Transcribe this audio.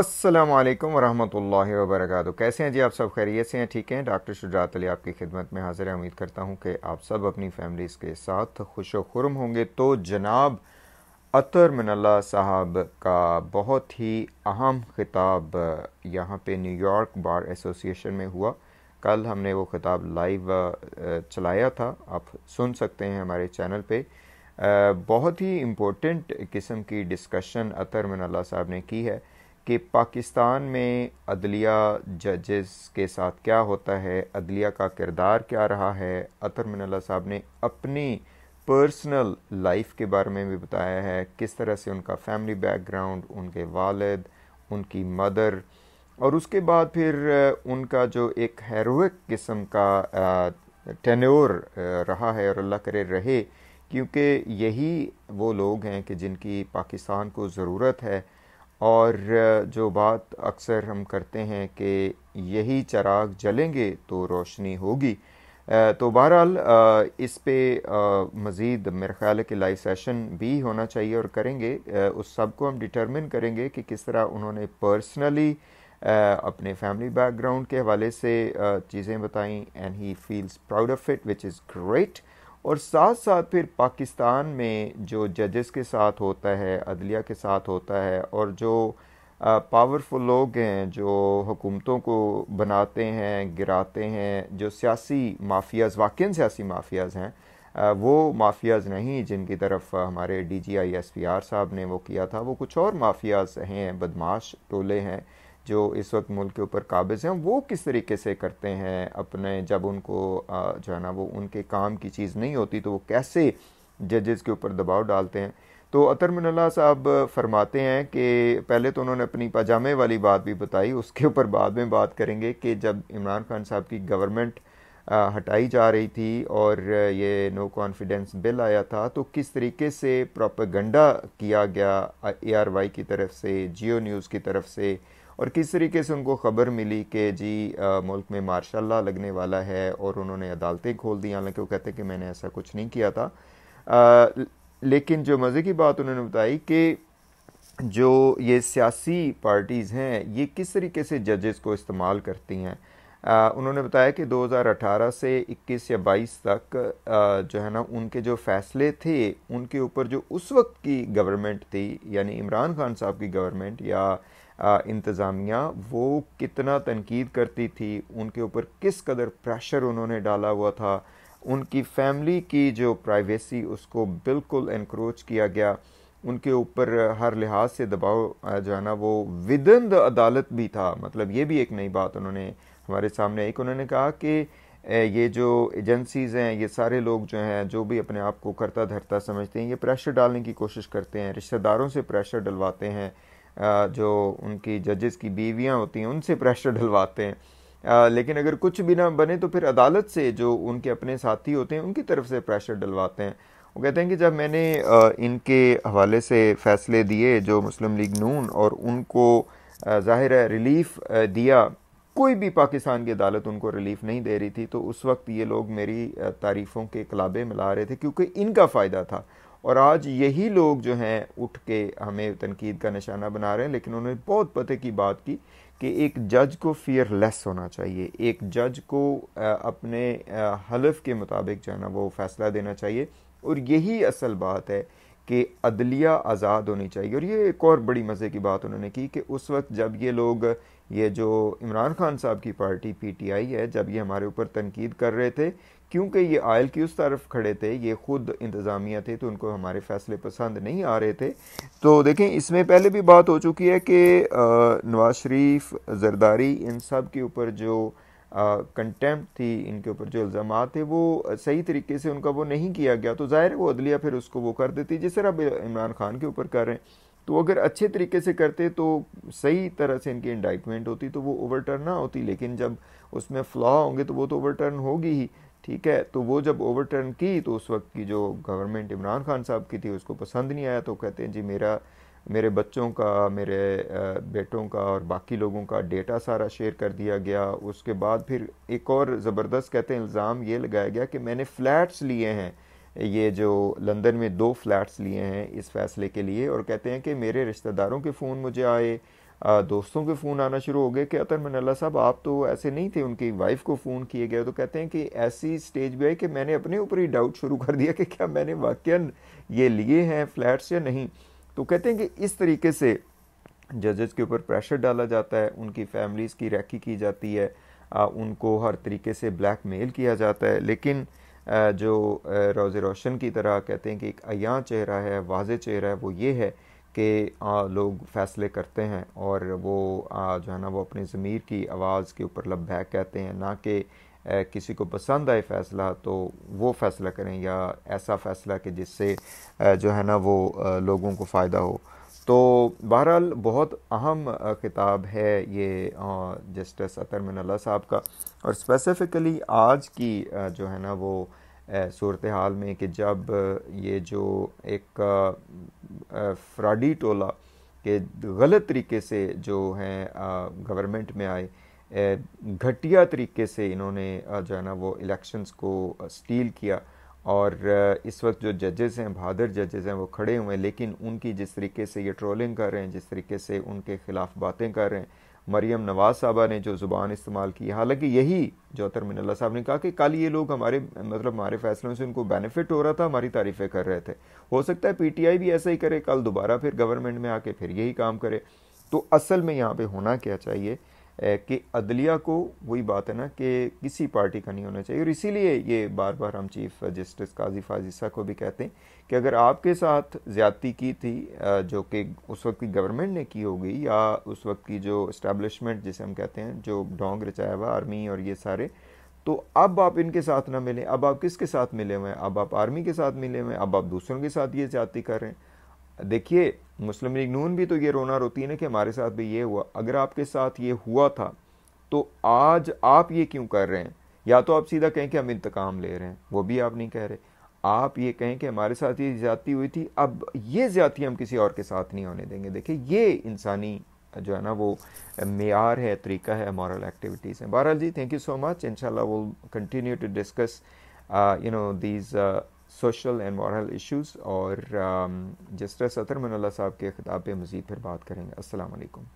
अस्सलाम वालेकुम वरहमतुल्लाहि कैसे हैं जी आप सब खैरियत से हैं ठीक हैं डॉक्टर शुजात अली आपकी खिदमत में हाजिर है उम्मीद करता हूं कि आप सब अपनी फैमिलीज़ के साथ खुश खुरम होंगे तो जनाब अतर मनल्ला साहब का बहुत ही अहम खिताब यहाँ पे न्यूयॉर्क बार एसोसिएशन में हुआ कल हमने वो खिताब लाइव चलाया था आप सुन सकते हैं हमारे चैनल पर बहुत ही इम्पोर्टेंट किस्म की डिस्कशन अतर मनल्ला साहब ने की है कि पाकिस्तान में अदलिया जजेस के साथ क्या होता है अदलिया का किरदार क्या रहा है अतर मिनल्ला साहब ने अपनी पर्सनल लाइफ के बारे में भी बताया है किस तरह से उनका फैमिली बैकग्राउंड उनके वालद उनकी मदर और उसके बाद फिर उनका जो एक हेरोइक किस्म का टेन्योर रहा है और अल्लाह करे रहे क्योंकि यही वो लोग हैं कि जिनकी पाकिस्तान को ज़रूरत है और जो बात अक्सर हम करते हैं कि यही चराग जलेंगे तो रोशनी होगी तो बहरहाल इस पे मज़ीद मेरा ख्याल है कि लाइव सेशन भी होना चाहिए और करेंगे उस सब को हम डिटरमिन करेंगे कि किस तरह उन्होंने पर्सनली अपने फैमिली बैकग्राउंड के हवाले से चीज़ें बताई and he feels proud of it which is great और साथ साथ फिर पाकिस्तान में जो जजेस के साथ होता है अदलिया के साथ होता है और जो पावरफुल लोग हैं जो हुकूमतों को बनाते हैं गिराते हैं जो सियासी माफियाज वाकई सियासी माफियाज हैं वो माफियाज नहीं जिनकी तरफ हमारे D G I S P R साहब ने वो किया था वो कुछ और माफियाज हैं बदमाश टोले हैं जो इस वक्त मुल्क के ऊपर काबिज हैं वो किस तरीके से करते हैं अपने जब उनको जो है ना वो उनके काम की चीज़ नहीं होती तो वो कैसे जजेस के ऊपर दबाव डालते हैं तो अतर मिनल्ला साहब फरमाते हैं कि पहले तो उन्होंने अपनी पजामे वाली बात भी बताई उसके ऊपर बाद में बात करेंगे कि जब इमरान खान साहब की गवर्नमेंट हटाई जा रही थी और ये नो कॉन्फिडेंस बिल आया था तो किस तरीके से प्रोपेगंडा किया गया एआरवाई की तरफ से जियो न्यूज़ की तरफ से और किस तरीके से उनको ख़बर मिली कि जी आ, मुल्क में मार्शा लगने वाला है और उन्होंने अदालतें खोल दी हालांकि वो कहते हैं कि मैंने ऐसा कुछ नहीं किया था आ, लेकिन जो मज़े की बात उन्होंने बताई कि जो ये सियासी पार्टीज़ हैं ये किस तरीके से जजेस को इस्तेमाल करती हैं उन्होंने बताया कि 2018 से 21 या 22 तक आ, जो है ना उनके जो फैसले थे उनके ऊपर जो उस वक्त की गवर्नमेंट थी यानी इमरान खान साहब की गवर्नमेंट या इंतज़ामिया वो कितना तनकीद करती थी उनके ऊपर किस कदर प्रेशर उन्होंने डाला हुआ था उनकी फैमिली की जो प्राइवेसी उसको बिल्कुल इनक्रोच किया गया उनके ऊपर हर लिहाज से दबाव जो है ना वो विदन द अदालत भी था मतलब ये भी एक नई बात उन्होंने हमारे सामने आई कि उन्होंने कहा कि ये जो एजेंसीज़ हैं ये सारे लोग जो हैं जो भी अपने आप को करता धरता समझते हैं ये प्रेशर डालने की कोशिश करते हैं रिश्तेदारों से प्रेशर डलवाते हैं जो उनकी जजेस की बीवियाँ होती हैं उनसे प्रेशर डलवाते हैं लेकिन अगर कुछ भी ना बने तो फिर अदालत से जो उनके अपने साथी होते हैं उनकी तरफ से प्रेशर डलवाते हैं वो कहते हैं कि जब मैंने इनके हवाले से फ़ैसले दिए जो मुस्लिम लीग नून और उनको ज़ाहिर है रिलीफ दिया कोई भी पाकिस्तान की अदालत उनको रिलीफ नहीं दे रही थी तो उस वक्त ये लोग मेरी तारीफ़ों के कलाबे मिला रहे थे क्योंकि इनका फ़ायदा था और आज यही लोग जो हैं उठ के हमें तनकीद का निशाना बना रहे हैं लेकिन उन्होंने बहुत पते की बात की कि एक जज को फियरलेस होना चाहिए एक जज को अपने हलफ के मुताबिक जो है ना वो फ़ैसला देना चाहिए और यही असल बात है कि अदलिया आज़ाद होनी चाहिए और ये एक और बड़ी मज़े की बात उन्होंने की कि उस वक्त जब ये लोग ये जो इमरान खान साहब की पार्टी पीटीआई है जब ये हमारे ऊपर तनकीद कर रहे थे क्योंकि ये आयल की उस तरफ खड़े थे ये खुद इंतज़ामिया थे तो उनको हमारे फैसले पसंद नहीं आ रहे थे तो देखें इसमें पहले भी बात हो चुकी है कि नवाज शरीफ जरदारी इन सब के ऊपर जो कंटेम्प थी इनके ऊपर जो इल्ज़ाम थे वो सही तरीके से उनका वो नहीं किया गया तो ज़ाहिर है वो अदलिया फिर उसको वो कर देती जिस तरह अब इमरान खान के ऊपर कर रहे हैं तो अगर अच्छे तरीके से करते तो सही तरह से इनकी इंडाइटमेंट होती तो वो ओवरटर्न ना होती लेकिन जब उसमें फ्लॉ होंगे तो वो तो ओवरटर्न होगी ही ठीक है तो वो जब ओवरटर्न की तो उस वक्त की जो गवर्नमेंट इमरान खान साहब की थी उसको पसंद नहीं आया तो कहते हैं जी मेरा मेरे बच्चों का मेरे बेटों का और बाकी लोगों का डेटा सारा शेयर कर दिया गया उसके बाद फिर एक और ज़बरदस्त कहते हैं इल्ज़ाम ये लगाया गया कि मैंने फ्लैट्स लिए हैं ये जो लंदन में दो फ्लैट्स लिए हैं इस फैसले के लिए और कहते हैं कि मेरे रिश्तेदारों के फ़ोन मुझे आए दोस्तों के फ़ोन आना शुरू हो गए कि अतर मनल्ला साहब आप तो ऐसे नहीं थे उनकी वाइफ को फ़ोन किए गए तो कहते हैं कि ऐसी स्टेज भी आई कि मैंने अपने ऊपर ही डाउट शुरू कर दिया कि क्या मैंने वाक्य ये लिए हैं फ्लैट्स या नहीं तो कहते हैं कि इस तरीके से जजेस के ऊपर प्रेशर डाला जाता है उनकी फैमिलीज़ की रैकी की जाती है आ, उनको हर तरीके से ब्लैकमेल किया जाता है लेकिन आ, जो रोज़ रोशन की तरह कहते हैं कि एक अया चेहरा है वाज चेहरा है वो ये है कि लोग फैसले करते हैं और वो आ, जो है ना वो अपने ज़मीर की आवाज़ के ऊपर लब कहते हैं ना कि किसी को पसंद आए फ़ैसला तो वो फ़ैसला करें या ऐसा फ़ैसला कि जिससे जो है ना वो लोगों को फ़ायदा हो तो बहरहाल बहुत अहम किताब है ये जस्टिस अतर मिनल्ला साहब का और स्पेसिफ़िकली आज की जो है ना वो सूरत हाल में कि जब ये जो एक फ्राडी टोला के गलत तरीके से जो हैं गवर्नमेंट में आए घटिया तरीके से इन्होंने जो है ना वो इलेक्शंस को स्टील किया और इस वक्त जो जजेस हैं बहादुर जजेस हैं वो खड़े हुए हैं लेकिन उनकी जिस तरीके से ये ट्रोलिंग कर रहे हैं जिस तरीके से उनके ख़िलाफ़ बातें कर रहे हैं मरीम नवाज़ साहबा ने जो ज़ुबान इस्तेमाल की हालांकि यही जोतर मिनल्ला साहब ने कहा कि कल ये लोग हमारे मतलब हमारे फैसलों से उनको बेनिफिट हो रहा था हमारी तारीफ़ें कर रहे थे हो सकता है पीटीआई भी ऐसा ही करे कल दोबारा फिर गवर्नमेंट में आके फिर यही काम करे तो असल में यहाँ पर होना क्या चाहिए कि अदलिया को वही बात है ना कि किसी पार्टी का नहीं होना चाहिए और इसीलिए ये बार बार हम चीफ जस्टिस काजी फाजिसा को भी कहते हैं कि अगर आपके साथ ज्यादती की थी जो कि उस वक्त की गवर्नमेंट ने की होगी या उस वक्त की जो इस्टेब्लिशमेंट जिसे हम कहते हैं जो डोंग रचाया हुआ आर्मी और ये सारे तो अब आप इनके साथ ना मिलें अब आप किसके साथ मिले हुए हैं अब आप आर्मी के साथ मिले हुए हैं अब आप दूसरों के साथ ये ज़्यादा कर रहे हैं देखिए मुस्लिम लीग नून भी तो ये रोना रोती है ना कि हमारे साथ भी ये हुआ अगर आपके साथ ये हुआ था तो आज आप ये क्यों कर रहे हैं या तो आप सीधा कहें कि हम इंतकाम ले रहे हैं वो भी आप नहीं कह रहे आप ये कहें कि हमारे साथ ये ज्यादा हुई थी अब ये ज्यादा हम किसी और के साथ नहीं होने देंगे देखिए ये इंसानी जो है ना वो मैार है तरीका है मॉरल एक्टिविटीज़ हैं बहरहाल जी थैंक यू सो मच इनशाला will continue to discuss you know these social and moral issues और um, जस्टिस अतर मनोल्ला साहब के ख़िताब पर मज़ीद फिर बात करेंगे अस्सलाम वालेकुम